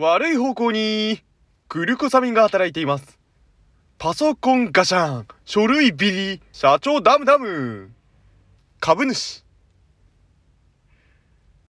悪い方向にグルコサミンが働いています。パソコンガシャン、書類ビリ、社長ダムダム、株主。